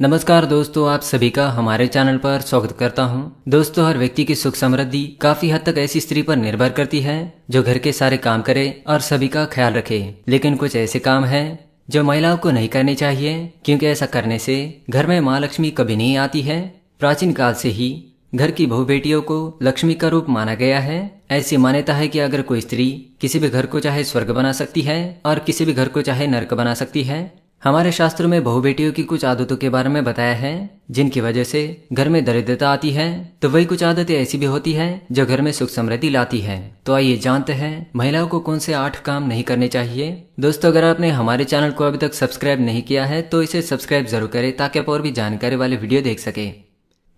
नमस्कार दोस्तों आप सभी का हमारे चैनल पर स्वागत करता हूं। दोस्तों हर व्यक्ति की सुख समृद्धि काफी हद तक ऐसी स्त्री पर निर्भर करती है जो घर के सारे काम करे और सभी का ख्याल रखे लेकिन कुछ ऐसे काम हैं जो महिलाओं को नहीं करने चाहिए क्योंकि ऐसा करने से घर में माँ लक्ष्मी कभी नहीं आती है प्राचीन काल से ही घर की बहु बेटियों को लक्ष्मी का रूप माना गया है ऐसी मान्यता है कि अगर कोई स्त्री किसी भी घर को चाहे स्वर्ग बना सकती है और किसी भी घर को चाहे नरक बना सकती है हमारे शास्त्र में बहु बेटियों की कुछ आदतों के बारे में बताया है जिनकी वजह से घर में दरिद्रता आती है तो वही कुछ आदतें ऐसी भी होती है जो घर में सुख समृद्धि लाती है तो आइए जानते हैं महिलाओं को कौन से आठ काम नहीं करने चाहिए दोस्तों अगर आपने हमारे चैनल को अभी तक सब्सक्राइब नहीं किया है तो इसे सब्सक्राइब जरूर करें ताकि आप और भी जानकारी वाले वीडियो देख सके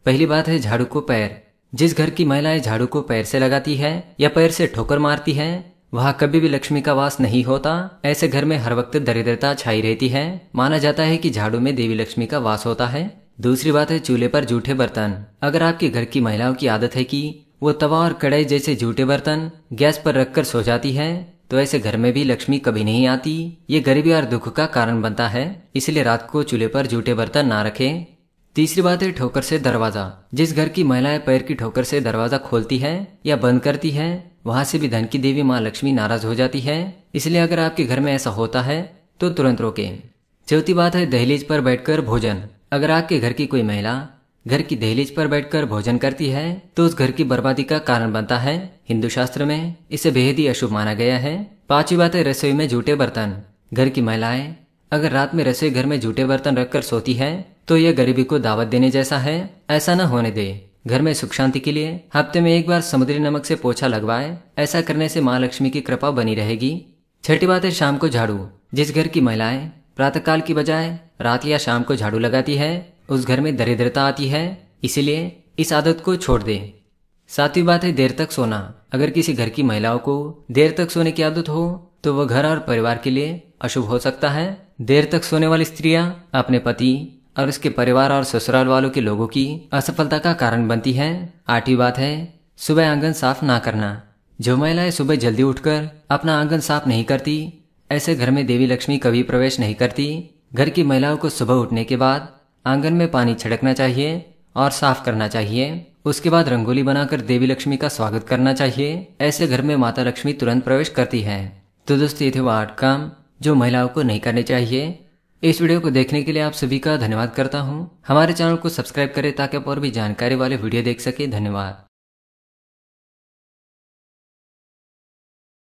पहली बात है झाड़ू को पैर जिस घर की महिलाएं झाड़ू को पैर से लगाती है या पैर से ठोकर मारती है वहाँ कभी भी लक्ष्मी का वास नहीं होता ऐसे घर में हर वक्त दरिद्रता छाई रहती है माना जाता है कि झाड़ू में देवी लक्ष्मी का वास होता है दूसरी बात है चूल्हे पर जूठे बर्तन अगर आपके घर की महिलाओं की आदत है कि वो तवा और कड़ाई जैसे जूठे बर्तन गैस पर रखकर सो जाती है तो ऐसे घर में भी लक्ष्मी कभी नहीं आती ये गरीबी और दुख का कारण बनता है इसलिए रात को चूल्हे पर जूठे बर्तन ना रखें तीसरी बात है ठोकर से दरवाजा जिस घर की महिलाएं पैर की ठोकर से दरवाजा खोलती है या बंद करती है वहां से भी धन की देवी माँ लक्ष्मी नाराज हो जाती है इसलिए अगर आपके घर में ऐसा होता है तो तुरंत रोके चौथी बात है दहलीज पर बैठकर भोजन अगर आपके घर की कोई महिला घर की दहलीज पर बैठकर भोजन करती है तो उस घर की बर्बादी का कारण बनता है हिंदू शास्त्र में इसे बेहद ही अशुभ माना गया है पांचवी बात है रसोई में झूठे बर्तन घर की महिलाएं अगर रात में रसोई घर में झूठे बर्तन रखकर सोती है तो यह गरीबी को दावत देने जैसा है ऐसा न होने दे घर में सुख शांति के लिए हफ्ते में एक बार समुद्री नमक से पोछा लगवाए ऐसा करने से माँ लक्ष्मी की कृपा बनी रहेगी छठी बात है शाम को झाड़ू जिस घर की महिलाएं प्रातःकाल की बजाय रात या शाम को झाड़ू लगाती है उस घर में दरिद्रता आती है इसीलिए इस आदत को छोड़ दे सातवीं बात है देर तक सोना अगर किसी घर की महिलाओं को देर तक सोने की आदत हो तो वह घर और परिवार के लिए अशुभ हो सकता है देर तक सोने वाली स्त्रियां अपने पति और उसके परिवार और ससुराल वालों के लोगों की असफलता का कारण बनती है आठवीं बात है सुबह आंगन साफ ना करना जो महिलाएं सुबह जल्दी उठकर अपना आंगन साफ नहीं करती ऐसे घर में देवी लक्ष्मी कभी प्रवेश नहीं करती घर की महिलाओं को सुबह उठने के बाद आंगन में पानी छिड़कना चाहिए और साफ करना चाहिए उसके बाद रंगोली बनाकर देवी लक्ष्मी का स्वागत करना चाहिए ऐसे घर में माता लक्ष्मी तुरंत प्रवेश करती है तो दोस्तों ये थे वो आठ काम जो महिलाओं को नहीं करने चाहिए इस वीडियो को देखने के लिए आप सभी का धन्यवाद करता हूँ हमारे चैनल को सब्सक्राइब करें ताकि आप और भी जानकारी वाले वीडियो देख सके धन्यवाद